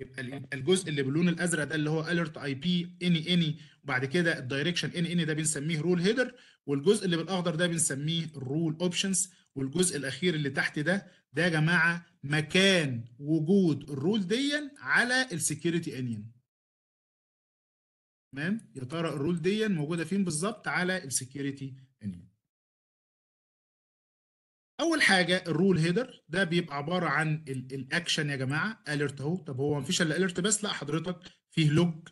يبقى الجزء اللي باللون الازرق ده اللي هو alert اي بي اني اني وبعد كده الدايركشن اني اني ده بنسميه رول هيدر والجزء اللي بالاخضر ده بنسميه رول اوبشنز والجزء الاخير اللي تحت ده ده يا جماعه مكان وجود الرول دي على السكيورتي انيون تمام يا ترى الرول دي موجوده فين بالظبط على السكيورتي انيون اول حاجه الرول هيدر ده بيبقى عباره عن الاكشن يا جماعه اليرت اهو طب هو مفيش الا اليرت بس لا حضرتك فيه لوج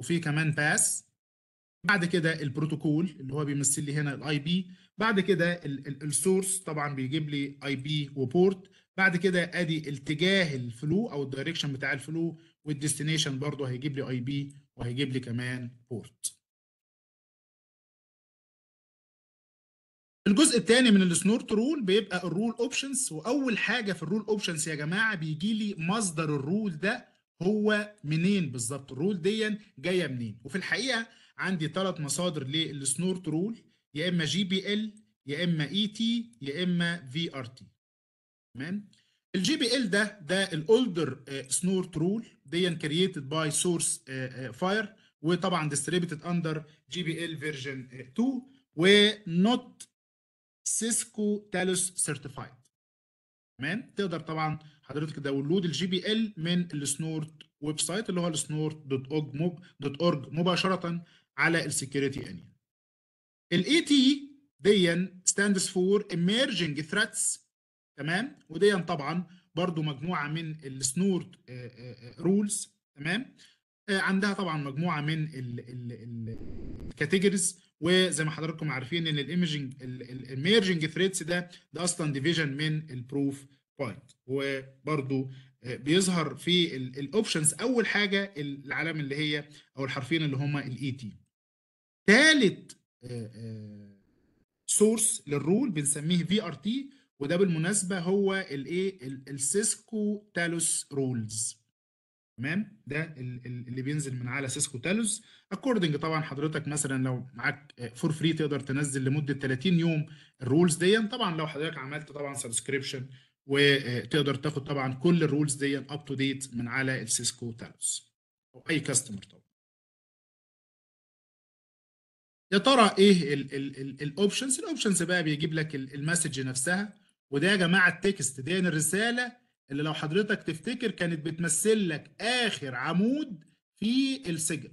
وفيه كمان باس بعد كده البروتوكول اللي هو بيمثل لي هنا الاي بي بعد كده السورس طبعا بيجيب لي اي بي وبورت بعد كده ادي اتجاه الفلو او الدايركشن بتاع الفلو والديستنيشن برضه هيجيب لي اي بي وهيجيب لي كمان بورت الجزء الثاني من السنورت رول بيبقى الرول اوبشنز واول حاجه في الرول اوبشنز يا جماعه بيجي لي مصدر الرول ده هو منين بالظبط الرول دي جايه منين وفي الحقيقه عندي ثلاث مصادر للسنورت رول يا اما جي بي ال يا اما اي e تي يا اما في ار تي تمام الجي بي ال ده ده الاولدر آه، سنورت رول دي كرييتد باي سورس فاير وطبعا ديستريبيوتد اندر جي بي ال فيرجن 2 ونوت سيسكو تالوس سيرتيفايد تمام تقدر طبعا حضرتك داونلود الجي بي ال من السنورت ويب سايت اللي هو السنورت دوت اورج موب دوت اورج مباشره على السكيورتي انيا الاي تي دي ستاندس فور ايمرجنج ثريتس تمام ودي طبعا برضو مجموعه من السنورت رولز آه، آه، آه، تمام عندها طبعا مجموعه من الكاتيجوريز وزي ما حضراتكم عارفين ان الايمجنج الايمرجنج ثريتس ده ده اصلا ديفيجن من البروف بوينت وبرده بيظهر في الاوبشنز اول حاجه العلامه اللي هي او الحرفين اللي هما الاي تي ثالث سورس للرول بنسميه في ار تي وده بالمناسبه هو الايه السيسكو تالوس رولز تمام ده اللي بينزل من على سيسكو تالوس اكوردنج طبعا حضرتك مثلا لو معاك فور فري تقدر تنزل لمده 30 يوم الرولز دي طبعا لو حضرتك عملت طبعا سبسكريبشن وتقدر تاخد طبعا كل الرولز دي اب تو ديت من على السيسكو تالوس او اي كاستمر طبعا يا ترى ايه الاوبشنز الاوبشنز بقى بيجيب لك المسج نفسها وده يا جماعه التكست دي يعني الرساله اللي لو حضرتك تفتكر كانت بتمثل لك اخر عمود في السجل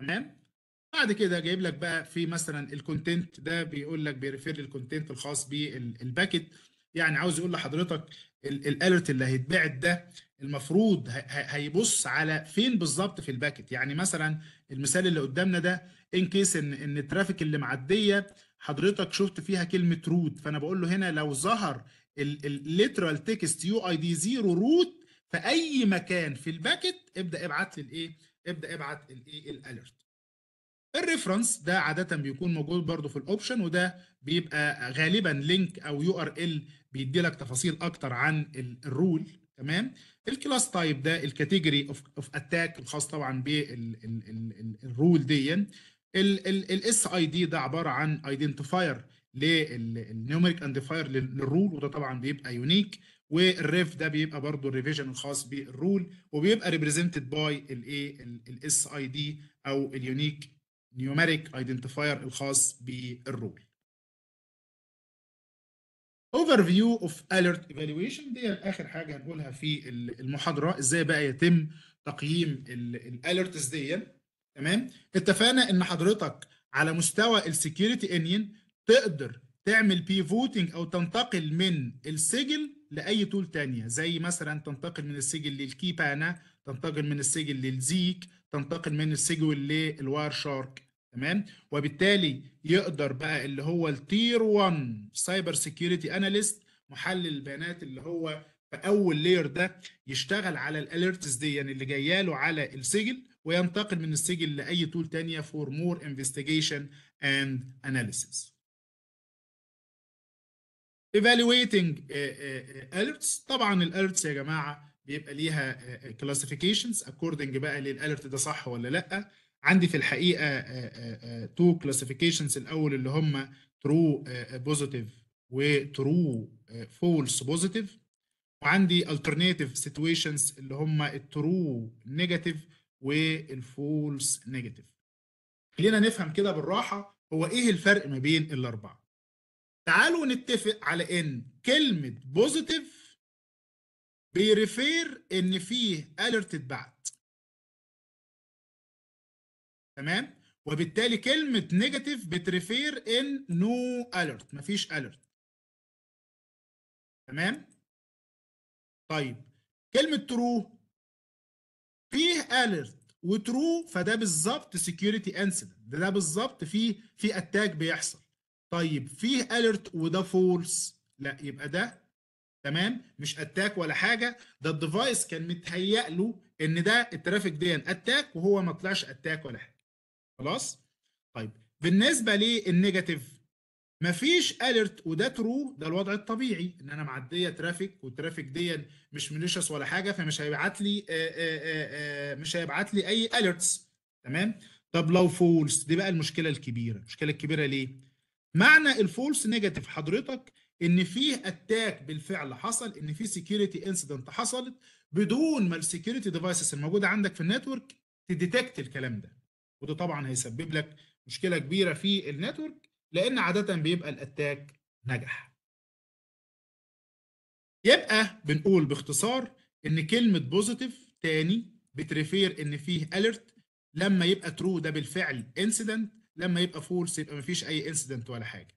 تمام بعد كده جايب لك بقى في مثلا الكونتنت ده بيقول لك بيرفير للكونتنت الخاص بالباكت يعني عاوز يقول لحضرتك الالرت اللي هيتبعت ده المفروض هيبص على فين بالظبط في الباكت يعني مثلا المثال اللي قدامنا ده ان كيس ان ان الترافيك اللي معديه حضرتك شفت فيها كلمه روت فانا بقول له هنا لو ظهر الليترال تكست يو اي دي 0 روت في اي مكان في الباكت ابدا ابعت لي الايه ابدا ابعت الايه الاليرت الريفرنس ده عاده بيكون موجود برضو في الاوبشن وده بيبقى غالبا لينك او يو ار ال بيدي لك تفاصيل اكتر عن الرول تمام الكلاس تايب ده الكاتيجوري اوف اتاك الخاص طبعا بالرول دي الاس اي دي ده عباره عن ايدنتيفاير للنيوميريك اندفاير للرول وده طبعا بيبقى يونيك والريف ده بيبقى برضه الريفيجن الخاص بالرول وبيبقى ريبريزنتد باي الايه الاس اي دي او اليونيك نيوميريك ايدنتيفاير الخاص بالرول overview of alert evaluation دي اخر حاجه هنقولها في المحاضره ازاي بقى يتم تقييم الاليرتس ديت تمام اتفقنا ان حضرتك على مستوى السكيورتي انين تقدر تعمل بي فوتنج او تنتقل من السجل لاي تول تانية زي مثلا تنتقل من السجل للكي بانا تنتقل من السجل للزيك تنتقل من السجل للواير شارك تمام وبالتالي يقدر بقى اللي هو التير 1 سايبر سكيورتي اناليست محلل البيانات اللي هو في اول لاير ده يشتغل على الاليرتس دي يعني اللي جايه له على السجل وينتقل من السجل لأي تول تانية for more investigation and analysis. Evaluating alerts طبعا الاليرتس يا جماعة بيبقى ليها classifications according بقى للاليرت ده صح ولا لأ عندي في الحقيقة تو classifications الأول اللي هم true positive و true false positive وعندي alternative situations اللي هم الترو نيجاتيف والفولس نيجاتيف خلينا نفهم كده بالراحه هو ايه الفرق ما بين الاربعه تعالوا نتفق على ان كلمه بوزيتيف بيرفير ان فيه اليرت اتبعت تمام وبالتالي كلمه نيجاتيف بتريفير ان نو اليرت مفيش اليرت تمام طيب كلمه ترو فيه اليرت وترو فده بالظبط سكيورتي انسيدنت ده, بالظبط فيه في اتاك بيحصل طيب فيه اليرت وده فولس لا يبقى ده تمام مش اتاك ولا حاجه ده الديفايس كان متهيأ له ان ده الترافيك دي اتاك وهو ما طلعش اتاك ولا حاجه خلاص طيب بالنسبه للنيجاتيف مفيش اليرت وده ترو ده الوضع الطبيعي ان انا معديه ترافيك والترافيك دي مش مليشس ولا حاجه فمش هيبعت لي مش هيبعت لي اي اليرتس تمام طب لو فولس دي بقى المشكله الكبيره المشكله الكبيره ليه معنى الفولس نيجاتيف حضرتك ان فيه اتاك بالفعل حصل ان فيه سكيورتي انسيدنت حصلت بدون ما السكيورتي ديفايسز الموجوده عندك في النتورك تديتكت الكلام ده وده طبعا هيسبب لك مشكله كبيره في النتورك لأن عادة بيبقى الأتاك نجح يبقى بنقول باختصار إن كلمة بوزيتيف تاني بتريفير إن فيه alert لما يبقى ترو ده بالفعل انسيدنت لما يبقى فولس يبقى مفيش أي انسيدنت ولا حاجة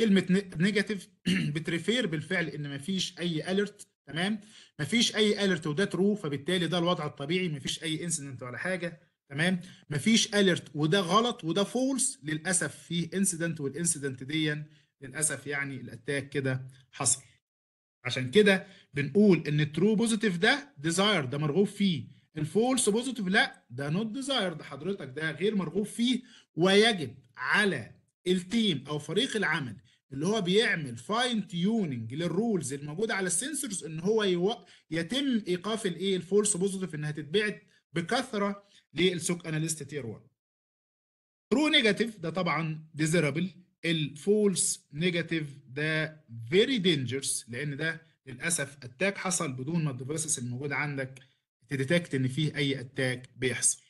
كلمة نيجاتيف بتريفير بالفعل إن مفيش أي alert تمام مفيش أي alert وده ترو فبالتالي ده الوضع الطبيعي مفيش أي انسيدنت ولا حاجة تمام مفيش اليرت وده غلط وده فولس للاسف في انسيدنت والانسيدنت دي للاسف يعني الاتاك كده حصل عشان كده بنقول ان الترو بوزيتيف ده ديزاير ده مرغوب فيه الفولس بوزيتيف لا ده نوت ديزاير ده حضرتك ده غير مرغوب فيه ويجب على التيم او فريق العمل اللي هو بيعمل فاين تيوننج للرولز الموجوده على السنسورز ان هو يتم ايقاف الايه الفولس بوزيتيف انها تتبعت بكثره للسوك اناليست تير 1 ترو نيجاتيف ده طبعا ديزيرابل الفولس نيجاتيف ده فيري دينجرس لان ده للاسف اتاك حصل بدون ما الديفايسز الموجوده عندك تديتكت ان فيه اي اتاك بيحصل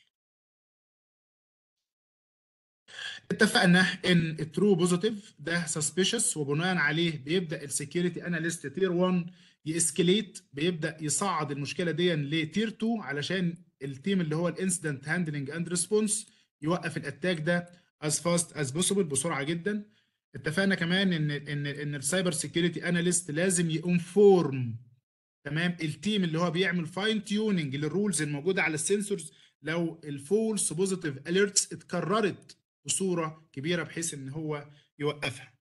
اتفقنا ان الترو بوزيتيف ده سسبيشس وبناء عليه بيبدا السكيورتي اناليست تير 1 يسكليت بيبدا يصعد المشكله دي لتير 2 علشان التيم اللي هو الانسيدنت هاندلنج اند ريسبونس يوقف الاتاك ده از فاست از بوسيبل بسرعه جدا اتفقنا كمان ان ان ان السايبر سيكيورتي اناليست لازم يانفورم تمام التيم اللي هو بيعمل فاين تيوننج للرولز الموجوده على السنسورز لو الفولس بوزيتيف اليرتس اتكررت بصوره كبيره بحيث ان هو يوقفها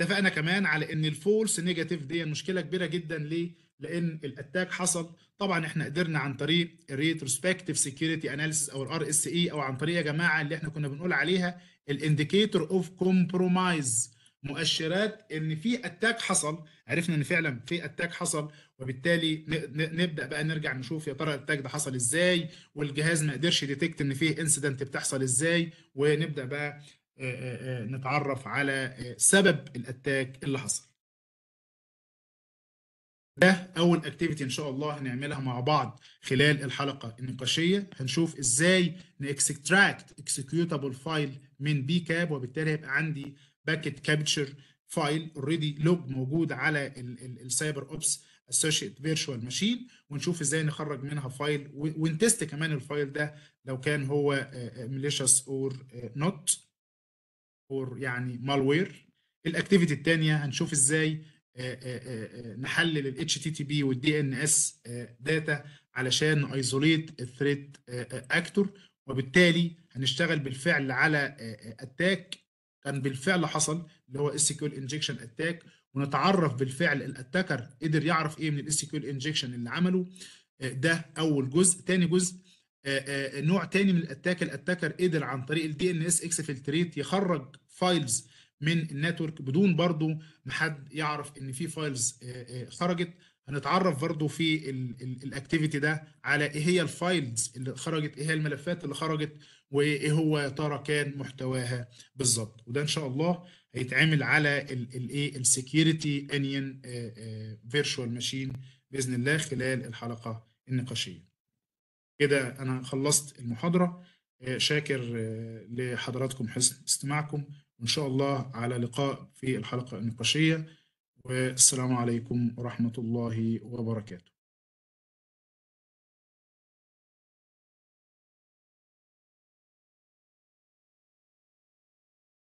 اتفقنا كمان على ان الفولس نيجاتيف دي مشكله كبيره جدا ليه لان الاتاك حصل طبعا احنا قدرنا عن طريق الريتروسبكتيف سكيورتي اناليسيس او الار اس اي e او عن طريق يا جماعه اللي احنا كنا بنقول عليها الانديكيتور اوف كومبرومايز مؤشرات ان في اتاك حصل عرفنا ان فعلا في اتاك حصل وبالتالي نبدا بقى نرجع نشوف يا ترى الاتاك ده حصل ازاي والجهاز ما قدرش ديتكت ان فيه انسيدنت بتحصل ازاي ونبدا بقى نتعرف على سبب الاتاك اللي حصل ده اول اكتيفيتي ان شاء الله هنعملها مع بعض خلال الحلقه النقاشيه هنشوف ازاي نكستراكت اكسكيوتابل فايل من بي كاب وبالتالي هيبقى عندي باكت كابتشر فايل اوريدي لوج موجود على السايبر اوبس اسوشيت فيرتشوال ماشين ونشوف ازاي نخرج منها فايل ونتست كمان الفايل ده لو كان هو ميليشس اور نوت اور يعني مالوير الاكتيفيتي الثانيه هنشوف ازاي آه، آه، آه، نحلل ال HTTP وال DNS داتا علشان نايزوليت الثريت اكتور وبالتالي هنشتغل بالفعل على اتاك كان بالفعل حصل اللي هو اس كيو انجكشن اتاك ونتعرف بالفعل الاتاكر قدر يعرف ايه من الاس كيو انجكشن اللي عمله ده اول جزء تاني جزء نوع تاني من الاتاك الاتاكر قدر عن طريق الدي ان اس اكسفلتريت يخرج فايلز من النتورك بدون برضو ما حد يعرف ان في فايلز آه، آه، خرجت هنتعرف برضو في الاكتيفيتي ده على ايه هي الفايلز اللي خرجت ايه هي الملفات اللي خرجت وايه هو يا ترى كان محتواها بالظبط وده ان شاء الله هيتعمل على الايه السكيورتي انيون فيرتشوال ماشين باذن الله خلال الحلقه النقاشيه كده انا خلصت المحاضره آه، شاكر لحضراتكم حسن استماعكم وإن شاء الله على لقاء في الحلقة النقاشية والسلام عليكم ورحمة الله وبركاته